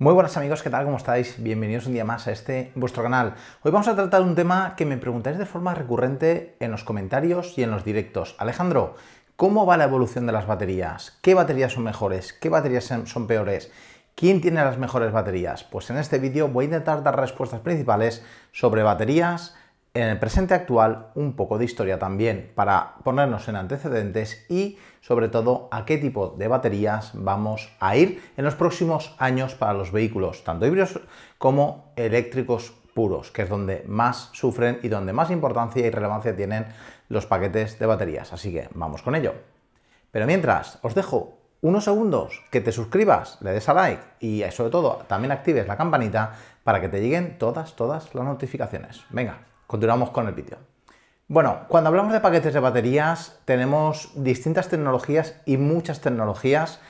Muy buenas amigos, ¿qué tal? ¿Cómo estáis? Bienvenidos un día más a este vuestro canal. Hoy vamos a tratar un tema que me preguntáis de forma recurrente en los comentarios y en los directos. Alejandro, ¿cómo va la evolución de las baterías? ¿Qué baterías son mejores? ¿Qué baterías son peores? ¿Quién tiene las mejores baterías? Pues en este vídeo voy a intentar dar respuestas principales sobre baterías, en el presente actual, un poco de historia también para ponernos en antecedentes y sobre todo a qué tipo de baterías vamos a ir en los próximos años para los vehículos, tanto híbridos como eléctricos puros, que es donde más sufren y donde más importancia y relevancia tienen los paquetes de baterías. Así que vamos con ello. Pero mientras, os dejo unos segundos que te suscribas, le des a like y eh, sobre todo también actives la campanita para que te lleguen todas, todas las notificaciones. Venga, continuamos con el vídeo. Bueno, cuando hablamos de paquetes de baterías, tenemos distintas tecnologías y muchas tecnologías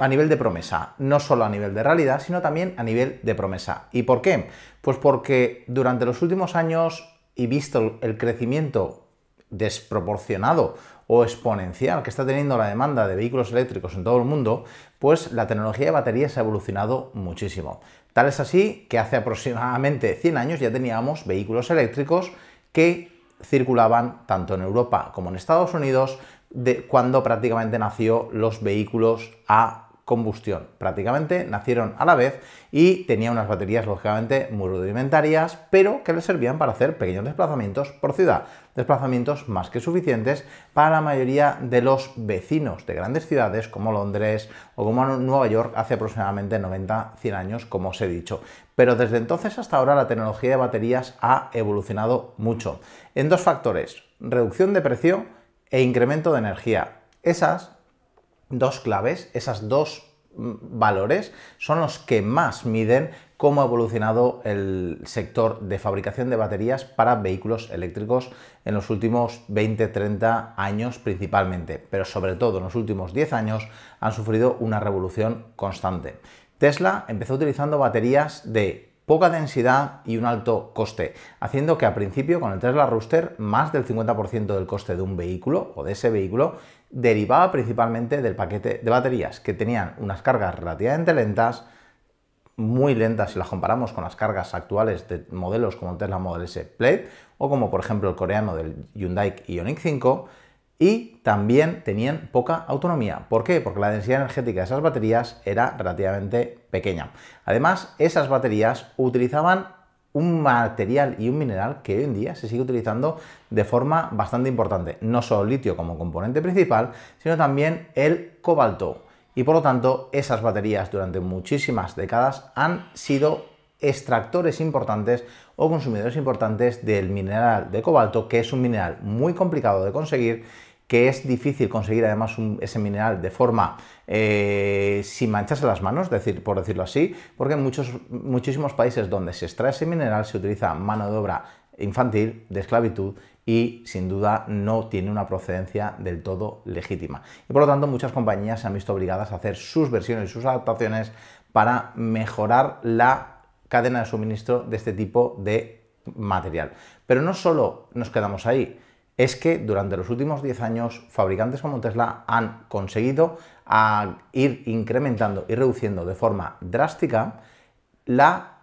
a nivel de promesa, no solo a nivel de realidad, sino también a nivel de promesa. ¿Y por qué? Pues porque durante los últimos años y visto el crecimiento desproporcionado o exponencial que está teniendo la demanda de vehículos eléctricos en todo el mundo, pues la tecnología de baterías ha evolucionado muchísimo. Tal es así que hace aproximadamente 100 años ya teníamos vehículos eléctricos que circulaban tanto en Europa como en Estados Unidos de cuando prácticamente nació los vehículos a combustión. Prácticamente nacieron a la vez y tenían unas baterías lógicamente muy rudimentarias, pero que les servían para hacer pequeños desplazamientos por ciudad desplazamientos más que suficientes para la mayoría de los vecinos de grandes ciudades como Londres o como Nueva York hace aproximadamente 90-100 años, como os he dicho. Pero desde entonces hasta ahora la tecnología de baterías ha evolucionado mucho en dos factores, reducción de precio e incremento de energía. Esas dos claves, esas dos mm, valores son los que más miden cómo ha evolucionado el sector de fabricación de baterías para vehículos eléctricos en los últimos 20-30 años principalmente, pero sobre todo en los últimos 10 años han sufrido una revolución constante. Tesla empezó utilizando baterías de poca densidad y un alto coste, haciendo que al principio con el Tesla Rooster más del 50% del coste de un vehículo o de ese vehículo derivaba principalmente del paquete de baterías que tenían unas cargas relativamente lentas, muy lentas si las comparamos con las cargas actuales de modelos como el Tesla Model S plate o como por ejemplo el coreano del Hyundai Ioniq 5 y también tenían poca autonomía. ¿Por qué? Porque la densidad energética de esas baterías era relativamente pequeña. Además, esas baterías utilizaban un material y un mineral que hoy en día se sigue utilizando de forma bastante importante. No solo litio como componente principal, sino también el cobalto y por lo tanto esas baterías durante muchísimas décadas han sido extractores importantes o consumidores importantes del mineral de cobalto, que es un mineral muy complicado de conseguir, que es difícil conseguir además ese mineral de forma eh, sin mancharse las manos, decir, por decirlo así, porque en muchos, muchísimos países donde se extrae ese mineral se utiliza mano de obra infantil, de esclavitud, y sin duda no tiene una procedencia del todo legítima. Y por lo tanto muchas compañías se han visto obligadas a hacer sus versiones y sus adaptaciones para mejorar la cadena de suministro de este tipo de material. Pero no solo nos quedamos ahí, es que durante los últimos 10 años fabricantes como Tesla han conseguido ah, ir incrementando y reduciendo de forma drástica la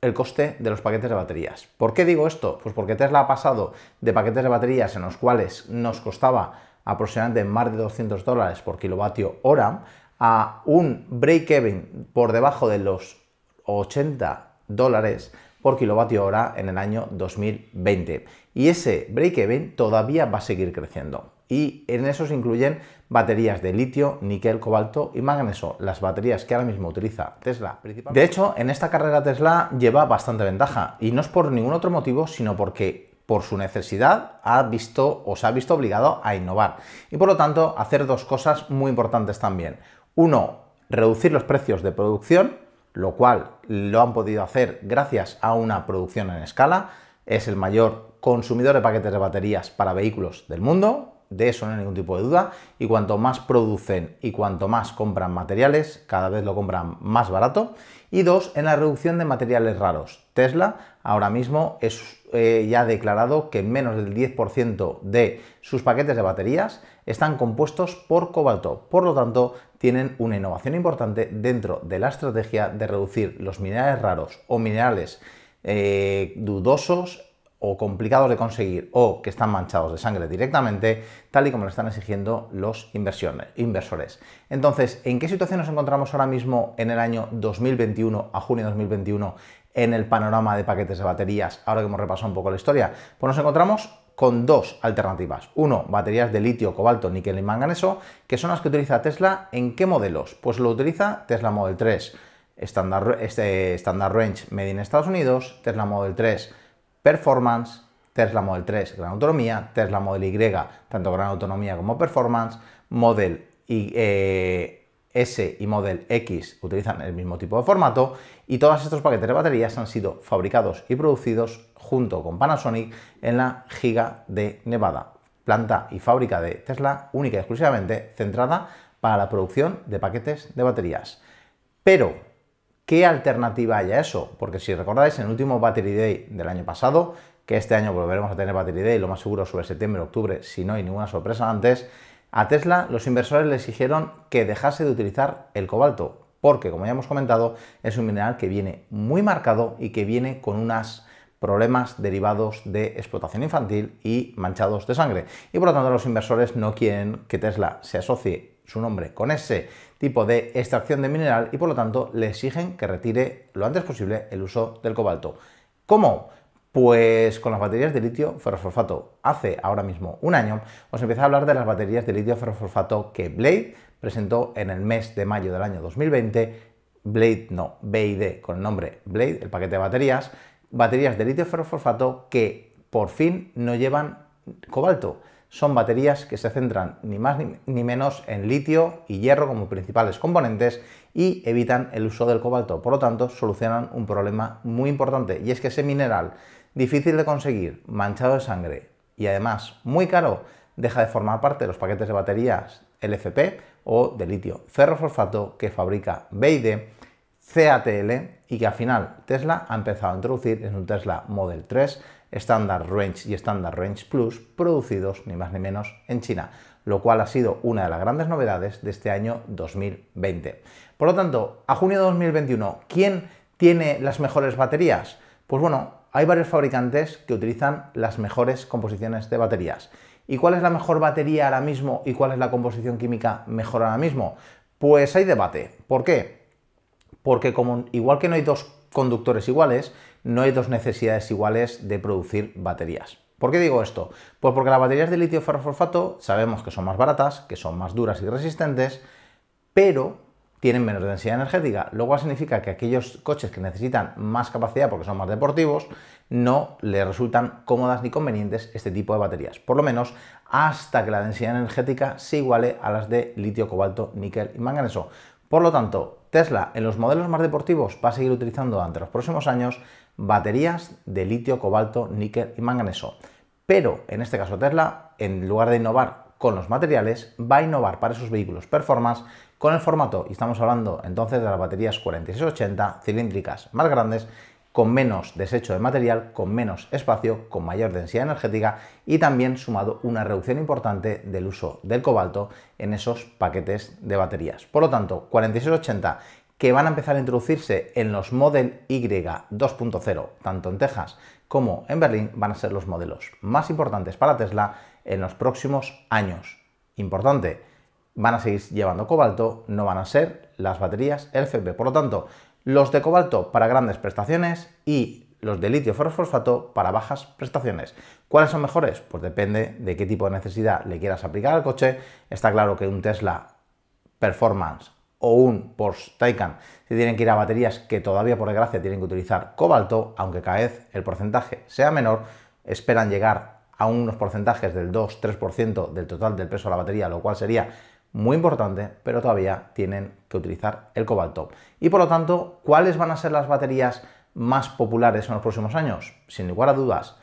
el coste de los paquetes de baterías. ¿Por qué digo esto? Pues porque Tesla ha pasado de paquetes de baterías en los cuales nos costaba aproximadamente más de 200 dólares por kilovatio hora a un break-even por debajo de los 80 dólares por kilovatio hora en el año 2020. Y ese break-even todavía va a seguir creciendo y en eso se incluyen baterías de litio, níquel, cobalto y magnesio, las baterías que ahora mismo utiliza Tesla De hecho, en esta carrera Tesla lleva bastante ventaja y no es por ningún otro motivo, sino porque por su necesidad ha visto o se ha visto obligado a innovar y por lo tanto hacer dos cosas muy importantes también. Uno, reducir los precios de producción, lo cual lo han podido hacer gracias a una producción en escala, es el mayor consumidor de paquetes de baterías para vehículos del mundo, de eso no hay ningún tipo de duda. Y cuanto más producen y cuanto más compran materiales, cada vez lo compran más barato. Y dos, en la reducción de materiales raros. Tesla ahora mismo es eh, ya ha declarado que menos del 10% de sus paquetes de baterías están compuestos por cobalto. Por lo tanto, tienen una innovación importante dentro de la estrategia de reducir los minerales raros o minerales eh, dudosos o complicados de conseguir o que están manchados de sangre directamente, tal y como lo están exigiendo los inversores. Entonces, ¿en qué situación nos encontramos ahora mismo en el año 2021, a junio de 2021, en el panorama de paquetes de baterías, ahora que hemos repasado un poco la historia? Pues nos encontramos con dos alternativas. Uno, baterías de litio, cobalto, níquel y manganeso, que son las que utiliza Tesla. ¿En qué modelos? Pues lo utiliza Tesla Model 3 este, Standard, Range Made in Estados Unidos, Tesla Model 3 Performance, Tesla Model 3 Gran Autonomía, Tesla Model Y, tanto Gran Autonomía como Performance, Model eh, S y Model X utilizan el mismo tipo de formato y todos estos paquetes de baterías han sido fabricados y producidos junto con Panasonic en la Giga de Nevada, planta y fábrica de Tesla única y exclusivamente centrada para la producción de paquetes de baterías. Pero qué alternativa hay a eso. Porque si recordáis, en el último Battery Day del año pasado, que este año volveremos a tener Battery Day, lo más seguro sobre septiembre, o octubre, si no hay ninguna sorpresa antes, a Tesla los inversores le exigieron que dejase de utilizar el cobalto, porque como ya hemos comentado, es un mineral que viene muy marcado y que viene con unos problemas derivados de explotación infantil y manchados de sangre. Y por lo tanto los inversores no quieren que Tesla se asocie su nombre con ese tipo de extracción de mineral y por lo tanto le exigen que retire lo antes posible el uso del cobalto. ¿Cómo? Pues con las baterías de litio ferrofosfato. Hace ahora mismo un año os empecé a hablar de las baterías de litio ferrofosfato que Blade presentó en el mes de mayo del año 2020. Blade no, BID con el nombre Blade, el paquete de baterías. Baterías de litio ferrofosfato que por fin no llevan cobalto son baterías que se centran ni más ni menos en litio y hierro como principales componentes y evitan el uso del cobalto. Por lo tanto, solucionan un problema muy importante y es que ese mineral difícil de conseguir, manchado de sangre y además muy caro, deja de formar parte de los paquetes de baterías LFP o de litio ferrofosfato que fabrica BID, CATL y que al final Tesla ha empezado a introducir en un Tesla Model 3 Standard Range y Standard Range Plus, producidos ni más ni menos en China, lo cual ha sido una de las grandes novedades de este año 2020. Por lo tanto, a junio de 2021, ¿quién tiene las mejores baterías? Pues bueno, hay varios fabricantes que utilizan las mejores composiciones de baterías. ¿Y cuál es la mejor batería ahora mismo y cuál es la composición química mejor ahora mismo? Pues hay debate. ¿Por qué? Porque como, igual que no hay dos conductores iguales, no hay dos necesidades iguales de producir baterías. ¿Por qué digo esto? Pues porque las baterías de litio ferroforfato sabemos que son más baratas, que son más duras y resistentes, pero tienen menos densidad energética, lo cual significa que aquellos coches que necesitan más capacidad porque son más deportivos, no les resultan cómodas ni convenientes este tipo de baterías, por lo menos hasta que la densidad energética se iguale a las de litio, cobalto, níquel y manganeso. Por lo tanto, Tesla en los modelos más deportivos va a seguir utilizando durante los próximos años baterías de litio, cobalto, níquel y manganeso. Pero en este caso Tesla, en lugar de innovar con los materiales, va a innovar para sus vehículos performance con el formato, y estamos hablando entonces de las baterías 4680 cilíndricas más grandes, con menos desecho de material, con menos espacio, con mayor densidad energética y también sumado una reducción importante del uso del cobalto en esos paquetes de baterías. Por lo tanto, 4680 que van a empezar a introducirse en los Model Y 2.0, tanto en Texas como en Berlín, van a ser los modelos más importantes para Tesla en los próximos años. Importante, van a seguir llevando cobalto, no van a ser las baterías LFP. Por lo tanto, los de cobalto para grandes prestaciones y los de litio fosfato para bajas prestaciones. ¿Cuáles son mejores? Pues depende de qué tipo de necesidad le quieras aplicar al coche. Está claro que un Tesla Performance o un Porsche Taycan si tienen que ir a baterías que todavía por desgracia tienen que utilizar cobalto, aunque cada vez el porcentaje sea menor, esperan llegar a unos porcentajes del 2-3% del total del peso de la batería, lo cual sería muy importante, pero todavía tienen que utilizar el cobalto. Y por lo tanto, ¿cuáles van a ser las baterías más populares en los próximos años? Sin lugar a dudas,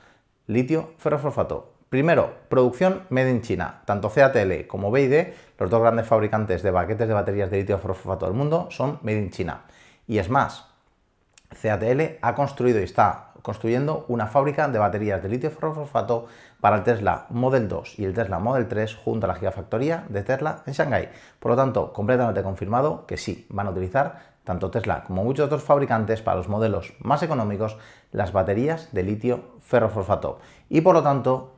litio ferrofosfato, Primero, producción made in China. Tanto CATL como BID, los dos grandes fabricantes de paquetes de baterías de litio fosfato del mundo, son made in China. Y es más, CATL ha construido y está construyendo una fábrica de baterías de litio ferrofosfato para el Tesla Model 2 y el Tesla Model 3 junto a la gigafactoría de Tesla en Shanghái. Por lo tanto, completamente confirmado que sí, van a utilizar tanto Tesla como muchos otros fabricantes para los modelos más económicos las baterías de litio ferrofosfato y por lo tanto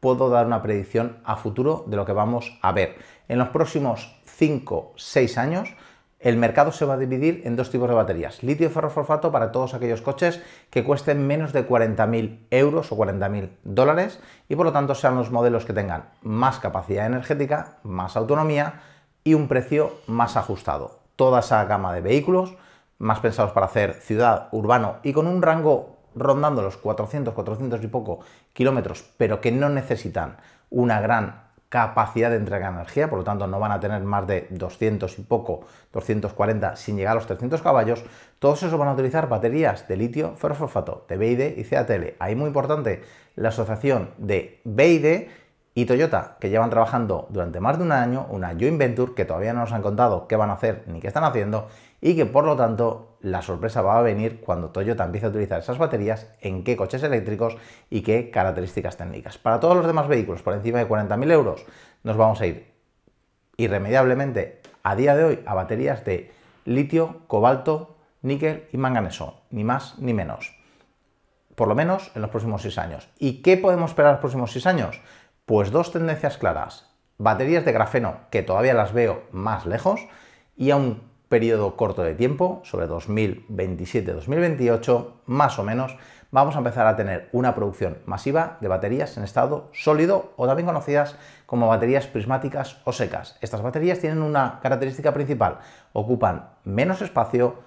puedo dar una predicción a futuro de lo que vamos a ver. En los próximos 5, 6 años, el mercado se va a dividir en dos tipos de baterías. Litio y ferroforfato para todos aquellos coches que cuesten menos de 40.000 euros o 40.000 dólares y por lo tanto sean los modelos que tengan más capacidad energética, más autonomía y un precio más ajustado. Toda esa gama de vehículos más pensados para hacer ciudad, urbano y con un rango rondando los 400, 400 y poco kilómetros, pero que no necesitan una gran capacidad de entrega de energía, por lo tanto no van a tener más de 200 y poco, 240 sin llegar a los 300 caballos, todos esos van a utilizar baterías de litio, ferrofosfato, de BID y CATL. Ahí muy importante la asociación de BID y Toyota, que llevan trabajando durante más de un año, una joint venture que todavía no nos han contado qué van a hacer ni qué están haciendo, y que por lo tanto la sorpresa va a venir cuando Toyota empiece a utilizar esas baterías, en qué coches eléctricos y qué características técnicas. Para todos los demás vehículos por encima de 40.000 euros nos vamos a ir irremediablemente a día de hoy a baterías de litio, cobalto, níquel y manganeso, ni más ni menos. Por lo menos en los próximos 6 años. ¿Y qué podemos esperar los próximos 6 años? Pues dos tendencias claras. Baterías de grafeno, que todavía las veo más lejos, y aún periodo corto de tiempo, sobre 2027-2028, más o menos, vamos a empezar a tener una producción masiva de baterías en estado sólido o también conocidas como baterías prismáticas o secas. Estas baterías tienen una característica principal, ocupan menos espacio,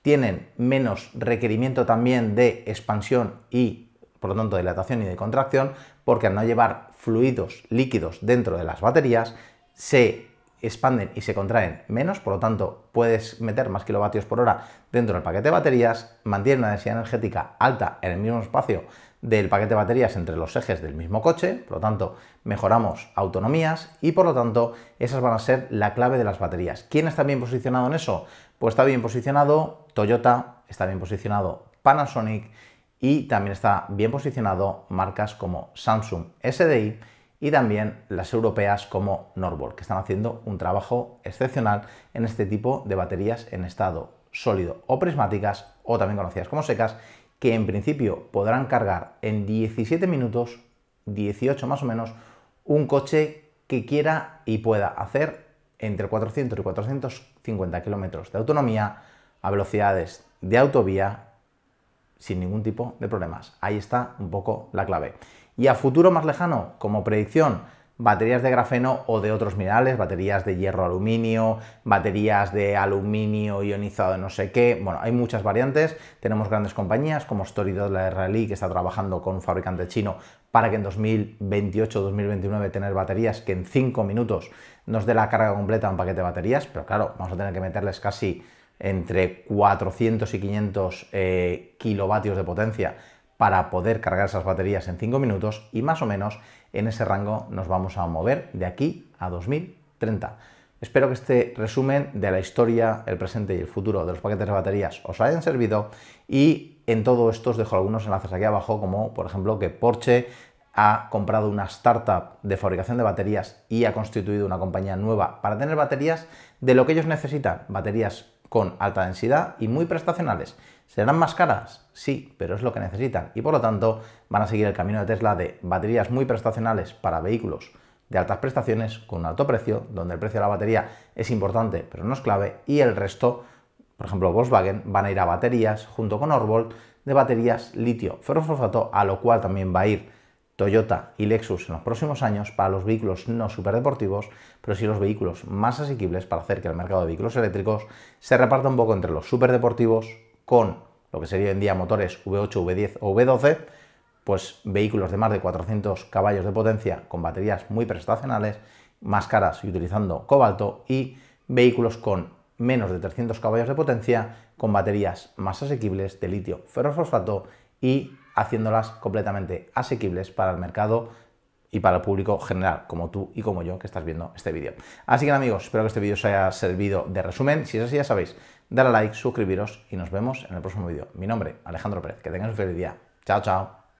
tienen menos requerimiento también de expansión y por lo tanto de dilatación y de contracción, porque al no llevar fluidos líquidos dentro de las baterías, se expanden y se contraen menos, por lo tanto puedes meter más kilovatios por hora dentro del paquete de baterías, mantiene una densidad energética alta en el mismo espacio del paquete de baterías entre los ejes del mismo coche, por lo tanto mejoramos autonomías y por lo tanto esas van a ser la clave de las baterías. ¿Quién está bien posicionado en eso? Pues está bien posicionado Toyota, está bien posicionado Panasonic y también está bien posicionado marcas como Samsung SDI y también las europeas como Norval, que están haciendo un trabajo excepcional en este tipo de baterías en estado sólido o prismáticas o también conocidas como secas, que en principio podrán cargar en 17 minutos, 18 más o menos, un coche que quiera y pueda hacer entre 400 y 450 kilómetros de autonomía a velocidades de autovía sin ningún tipo de problemas. Ahí está un poco la clave. Y a futuro más lejano, como predicción, baterías de grafeno o de otros minerales, baterías de hierro aluminio, baterías de aluminio ionizado no sé qué, bueno, hay muchas variantes, tenemos grandes compañías como de la Rally, que está trabajando con un fabricante chino para que en 2028-2029 tener baterías que en 5 minutos nos dé la carga completa a un paquete de baterías, pero claro, vamos a tener que meterles casi entre 400 y 500 eh, kilovatios de potencia para poder cargar esas baterías en 5 minutos y más o menos en ese rango nos vamos a mover de aquí a 2030. Espero que este resumen de la historia, el presente y el futuro de los paquetes de baterías os hayan servido y en todo esto os dejo algunos enlaces aquí abajo como por ejemplo que Porsche ha comprado una startup de fabricación de baterías y ha constituido una compañía nueva para tener baterías de lo que ellos necesitan, baterías con alta densidad y muy prestacionales. ¿Serán más caras? Sí, pero es lo que necesitan y por lo tanto van a seguir el camino de Tesla de baterías muy prestacionales para vehículos de altas prestaciones con un alto precio, donde el precio de la batería es importante pero no es clave y el resto, por ejemplo Volkswagen, van a ir a baterías junto con Orbolt de baterías litio ferrofosfato, a lo cual también va a ir Toyota y Lexus en los próximos años para los vehículos no superdeportivos, pero sí los vehículos más asequibles para hacer que el mercado de vehículos eléctricos se reparta un poco entre los superdeportivos con lo que sería hoy en día motores V8, V10 o V12, pues vehículos de más de 400 caballos de potencia con baterías muy prestacionales, más caras y utilizando cobalto, y vehículos con menos de 300 caballos de potencia con baterías más asequibles de litio ferrofosfato y haciéndolas completamente asequibles para el mercado y para el público general, como tú y como yo que estás viendo este vídeo. Así que amigos, espero que este vídeo os haya servido de resumen. Si es así, ya sabéis, dar a like, suscribiros y nos vemos en el próximo vídeo. Mi nombre, Alejandro Pérez. Que tengáis un feliz día. Chao, chao.